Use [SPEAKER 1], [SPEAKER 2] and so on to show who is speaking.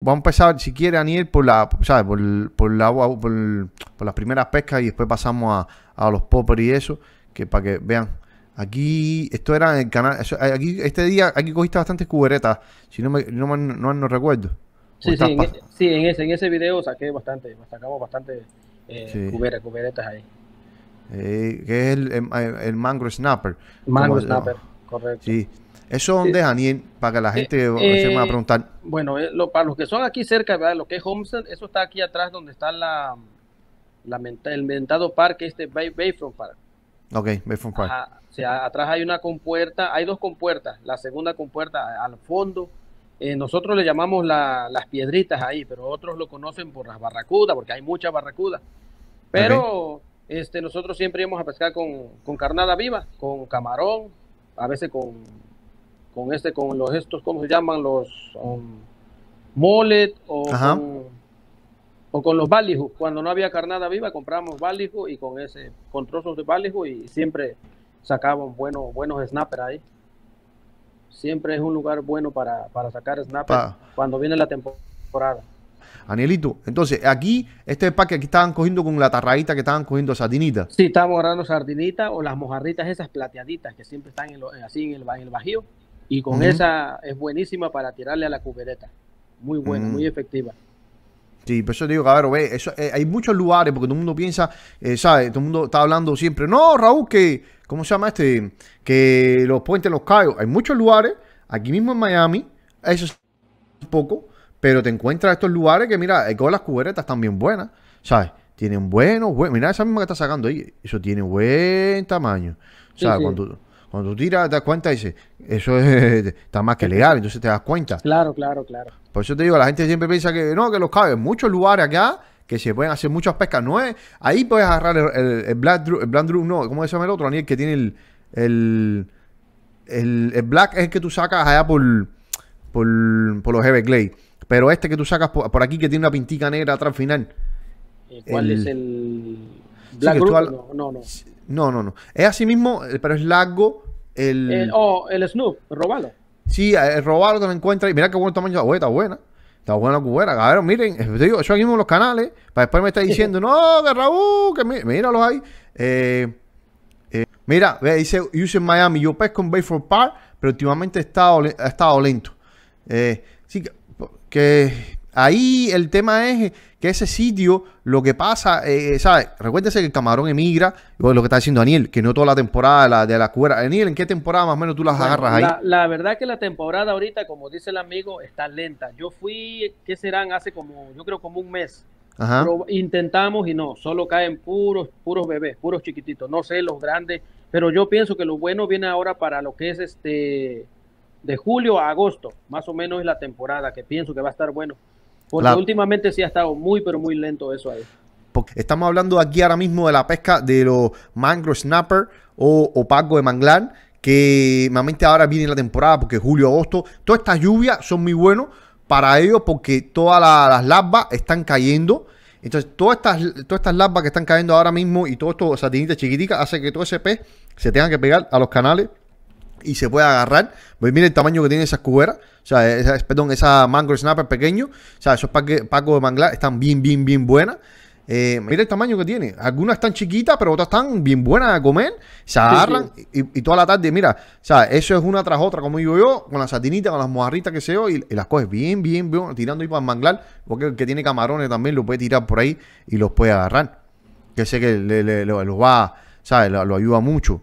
[SPEAKER 1] Vamos a empezar, si quiere, Aniel, por la, ¿sabes? Por, por, la, por, las primeras pescas y después pasamos a, los poppers y eso, que para que vean. Aquí, esto era en el canal, eh, aquí, este día, aquí cogiste bastantes cuberetas, si no me, no, no, recuerdo. Sí, sí, en,
[SPEAKER 2] sí en, ese, en ese video saqué bastante, sacamos bastante eh, cuberetas ahí.
[SPEAKER 1] Eh, que es el, mangro snapper. mangro snapper, correcto. ¿Eso dónde es, Para que la eh, gente se me a eh, preguntar.
[SPEAKER 2] Bueno, eh, para los que son aquí cerca, ¿verdad? lo que es Homestead, eso está aquí atrás donde está la, el mentado parque, este Bayfront Park.
[SPEAKER 1] Ok, Bayfront Park.
[SPEAKER 2] o sea, atrás hay una compuerta, hay dos compuertas. La segunda compuerta al fondo nosotros le llamamos las piedritas ahí, pero otros lo conocen por las barracudas, porque hay muchas barracudas. Pero este, nosotros siempre íbamos a pescar con carnada viva, con camarón, a veces con con este, con los estos, ¿cómo se llaman? Los um, o con, los valijos. Cuando no había carnada viva, compramos valijo y con ese, con trozos de baliju y siempre sacaban buenos, buenos snappers ahí. Siempre es un lugar bueno para, sacar snappers cuando viene la temporada.
[SPEAKER 1] Anielito, entonces aquí, este para que aquí estaban cogiendo con la tarraita que estaban cogiendo sardinita. Sí,
[SPEAKER 2] estábamos agarrando sardinita o las mojarritas esas plateaditas que siempre están eh, así en el, en el bajío. Y con esa es buenísima para tirarle a la cubereta.
[SPEAKER 1] Muy buena, muy efectiva. Sí, por eso te digo, cabrón, ve, eso, eh, hay muchos lugares, porque todo el mundo piensa, eh, ¿sabes? Todo el mundo está hablando siempre, no, Raúl, que, ¿cómo se llama este? Que los puentes los caigo. Hay muchos lugares, aquí mismo en Miami, eso es poco, pero te encuentras estos lugares que, mira, eh, con las cuberetas están bien buenas, ¿sabes? Tienen buenos, buen, mira esa misma que está sacando ahí, eso tiene buen tamaño, ¿sabes? Sí, sí. Cuando tú tiras, te das cuenta y dices, eso está más que legal, entonces te das cuenta.
[SPEAKER 2] Claro, claro, claro.
[SPEAKER 1] Por eso te digo, la gente siempre piensa que no, que los cabos, en muchos lugares acá que se pueden hacer muchas pescas, no es, ahí puedes agarrar el, Black Drew, el Black no, ¿cómo se llama el otro, Daniel? Que tiene el, el, Black es el que tú sacas allá por, por, por los Pero este que tú sacas por, aquí que tiene una pintica negra atrás al final.
[SPEAKER 2] Eh, ¿Cuál es el, no, no, no.
[SPEAKER 1] No, no, no. Es así mismo, eh, pero es largo. El... el eh,
[SPEAKER 2] oh, el Snoop, robalo.
[SPEAKER 1] Sí, eh, el robalo te lo encuentras. Y mira qué buen tamaño. está buena. Está buena cubera. ver miren, yo aquí mismo en los canales, para después me está diciendo, no, que Raúl, que míralos ahí. Eh, mira, dice Use Miami, yo pesco en Bayford Park, pero últimamente ha estado, ha estado lento. sí, que Ahí el tema es que ese sitio, lo que pasa, eh, eh ¿sabes? Recuérdese que el camarón emigra, lo que está diciendo Daniel, que no toda la temporada de la, de la cuera. Daniel, ¿en qué temporada más o menos tú las
[SPEAKER 2] agarras ahí? La, la verdad que la temporada ahorita, como dice el amigo, está lenta. Yo fui, ¿qué serán? Hace como, yo creo como un mes. Ajá. intentamos y no, solo caen puros, puros bebés, puros chiquititos. No sé, los grandes, pero yo pienso que lo bueno viene ahora para lo que es este de julio a agosto, más o menos es la temporada que pienso que va a estar bueno. Porque últimamente sí ha estado muy, pero muy lento eso ahí.
[SPEAKER 1] Porque estamos hablando aquí ahora mismo de la pesca de los mangrove snapper o opaco de manglar, que normalmente ahora viene la temporada porque julio, agosto, todas estas lluvias son muy buenos para ellos porque todas las larvas están cayendo. Entonces, todas estas, todas estas larvas que están cayendo ahora mismo y todos estos satinitas chiquiticas hace que todo ese pez se tenga que pegar a los canales y se pueda agarrar. Pues mire el tamaño que tiene esa cuberas. O sea, esa, perdón, esa snapper pequeño, o sea, esos pacos de manglar están bien, bien, bien buenas. Eh, mira el tamaño que tiene. Algunas están chiquitas, pero otras están bien buenas a comer. Se agarran Y, toda la tarde, mira, o sea, eso es una tras otra, como digo yo, con las satinitas, con las mojarritas que se y, las coges bien, bien, bien, tirando ahí para el manglar, porque el que tiene camarones también lo puede tirar por ahí y los puede agarrar. Que sé que le, los va, ¿sabes? lo, ayuda mucho.